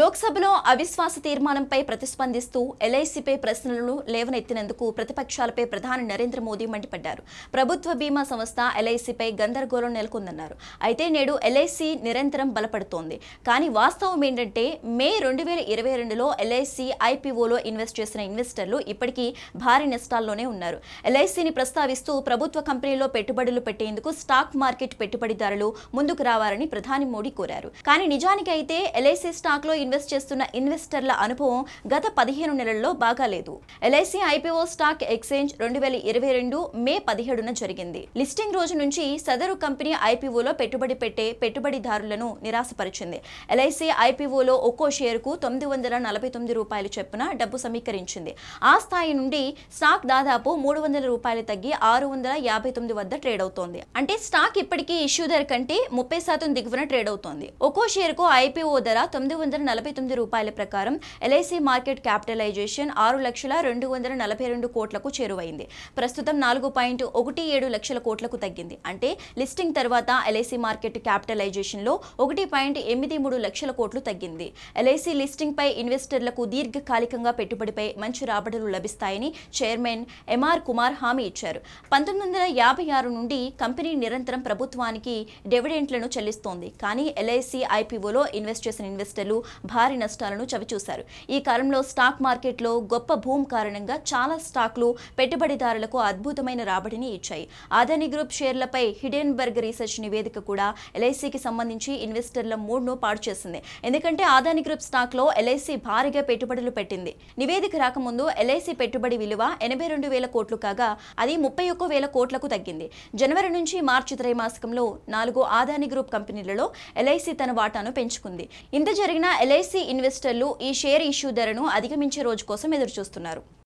లోక్సభలో అవిశ్వాస తీర్మానంపై ప్రతిస్పందిస్తూ ఎల్ఐసిపై ప్రశ్నలను లేవనెత్తినందుకు ప్రతిపక్షాలపై ప్రధాని నరేంద్ర మోదీ మండిపడ్డారు ప్రభుత్వ బీమా సంస్థ ఎల్ఐసిపై గందరగోళం నెలకొందన్నారు అయితే నేడు ఎల్ఐసి నిరంతరం బలపడుతోంది కానీ వాస్తవం ఏంటంటే మే రెండు వేల ఇరవై రెండులో ఎల్ఐసి ఐపీఓలో ఇన్వెస్ట్ చేసిన ఇన్వెస్టర్లు ఇప్పటికీ భారీ నష్టాల్లోనే ఉన్నారు ఎల్ఐసిని ప్రస్తావిస్తూ ప్రభుత్వ కంపెనీలో పెట్టుబడులు పెట్టేందుకు స్టాక్ మార్కెట్ పెట్టుబడిదారులు ముందుకు రావాలని ప్రధాని మోడీ కోరారు కానీ నిజానికైతే ఎల్ఐసి స్టాక్లో ఇన్వెస్ట్ చేస్తున్న ఇన్వెస్టర్ల అనుభవం గత పదిహేను నెలల్లో బాగాలేదు ఎల్ఐసి ఐపీఓ స్టాక్ ఎక్స్చేంజ్ రెండు వేల ఇరవై రెండు మే పదిహేడున జరిగింది లిస్టింగ్ రోజు నుంచి సదరు కంపెనీ ఐపీఓలో పెట్టుబడి పెట్టే పెట్టుబడిదారులను నిరాశపరిచింది ఎల్ఐసి ఐపీఓలో ఒక్కో షేరుకు తొమ్మిది వందల నలభై తొమ్మిది రూపాయలు చొప్పున డబ్బు సమీకరించింది ఆ స్థాయి నుండి స్టాక్ దాదాపు మూడు వందల రూపాయలు తగ్గి ఆరు వందల యాభై తొమ్మిది వద్ద ట్రేడ్ అవుతోంది అంటే స్టాక్ ఇప్పటికీ ఇష్యూ ధర కంటే ముప్పై శాతం దిగువన ట్రేడ్ అవుతోంది ఒక్కో షేరుకు ఐపీఓ ధర తొమ్మిది వందల నలభై తొమ్మిది రూపాయల ప్రకారం ఎల్ఐసి మార్కెట్ క్యాపిటలైజేషన్ ఆరు లక్షల రెండు వందల నలభై రెండు కోట్లకు చేరువైంది ప్రస్తుతం నాలుగు పాయింట్ ఒకటి ఏడు లక్షల కోట్లకు తగ్గింది అంటే లిస్టింగ్ తర్వాత ఎల్ఐసి మార్కెట్ క్యాపిటలైజేషన్లో ఒకటి పాయింట్ ఎనిమిది మూడు లక్షల కోట్లు తగ్గింది ఎల్ఐసి లిస్టింగ్పై ఇన్వెస్టర్లకు దీర్ఘకాలికంగా పెట్టుబడిపై మంచి రాబడులు లభిస్తాయని చైర్మన్ ఎంఆర్ కుమార్ హామీ ఇచ్చారు పంతొమ్మిది వందల యాభై ఆరు నుండి కంపెనీ నిరంతరం ప్రభుత్వానికి డివిడెంట్లను చెల్లిస్తోంది కానీ ఎల్ఐసి ఐపీఓలో ఇన్వెస్ట్ చేసిన ఇన్వెస్టర్లు భారీ నష్టాలను చవిచూశారు ఈ కాలంలో స్టాక్ మార్కెట్లో గొప్ప భూమ్ కారణంగా చాలా స్టాక్లు పెట్టుబడిదారులకు అద్భుతమైన రాబడిని ఇచ్చాయి అదాని గ్రూప్ షేర్లపై హిడెన్బర్గ్ రీసెర్చ్ నివేదిక కూడా ఎల్ఐసికి సంబంధించి ఇన్వెస్టర్ల మూడ్ను పాడు చేసింది ఎందుకంటే ఆదాని గ్రూప్ స్టాక్లో ఎల్ఐసి భారీగా పెట్టుబడులు పెట్టింది నివేదిక రాకముందు ఎల్ఐసి పెట్టుబడి విలువ ఎనభై రెండు వేల కోట్లు కాగా అది ముప్పై ఒక్క వేల కోట్లకు తగ్గింది జనవరి నుంచి మార్చి త్రైమాసికంలో నాలుగు ఆదాని గ్రూప్ కంపెనీలలో ఎల్ఐసి తన వాటాను పెంచుకుంది ఇంత జరిగిన ఎల్ ఎల్ఐసి ఇన్వెస్టర్లు ఈ షేర్ ఇష్యూ ధరను అధిగమించే రోజు కోసం ఎదురుచూస్తున్నారు